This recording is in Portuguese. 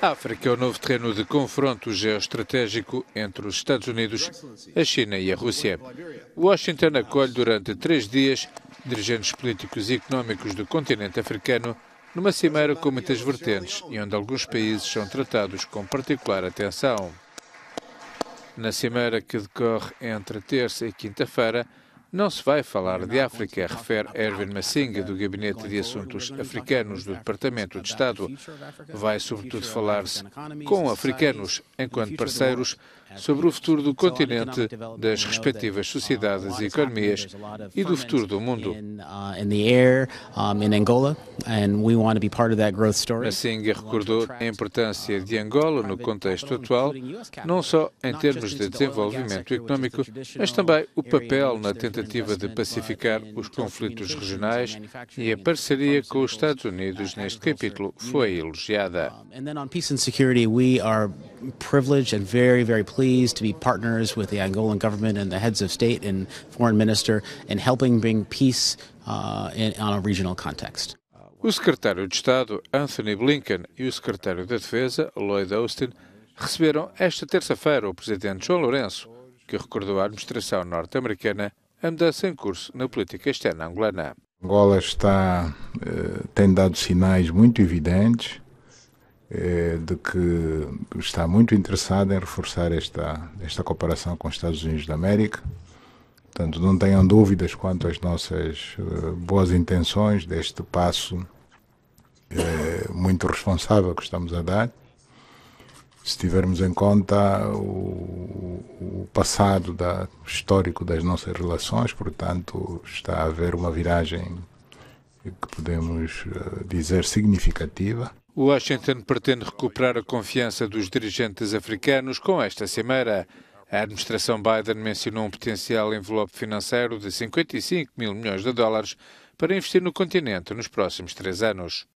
A África é o novo terreno de confronto geoestratégico entre os Estados Unidos, a China e a Rússia. Washington acolhe durante três dias dirigentes políticos e económicos do continente africano numa cimeira com muitas vertentes e onde alguns países são tratados com particular atenção. Na cimeira que decorre entre terça e quinta-feira, não se vai falar de África, refere Erwin Massinga, do Gabinete de Assuntos Africanos do Departamento de Estado. Vai sobretudo falar-se com africanos, enquanto parceiros, sobre o futuro do continente, das respectivas sociedades e economias e do futuro do mundo. Massinga recordou a importância de Angola no contexto atual, não só em termos de desenvolvimento económico, mas também o papel na tentativa tentativa de pacificar os conflitos regionais e a parceria com os Estados Unidos neste capítulo foi elogiada. privileged and very, very pleased to be partners with the Angolan government and the heads of state and foreign minister in helping bring peace uh, in, on a regional context. O secretário de Estado, Anthony Blinken, e o secretário da de Defesa, Lloyd Austin, receberam esta terça-feira o presidente João Lourenço, que recordou à administração norte-americana a mudança em curso na política externa angolana. Angola está, eh, tem dado sinais muito evidentes eh, de que está muito interessada em reforçar esta, esta cooperação com os Estados Unidos da América. Portanto, não tenham dúvidas quanto às nossas eh, boas intenções deste passo muito responsável que estamos a dar se tivermos em conta o, passado da, histórico das nossas relações, portanto, está a haver uma viragem que podemos eh, dizer significativa. Washington pretende recuperar a confiança dos dirigentes africanos com esta cimeira. A administração Biden mencionou um potencial envelope financeiro de 55 mil milhões de dólares para investir no continente nos próximos três anos.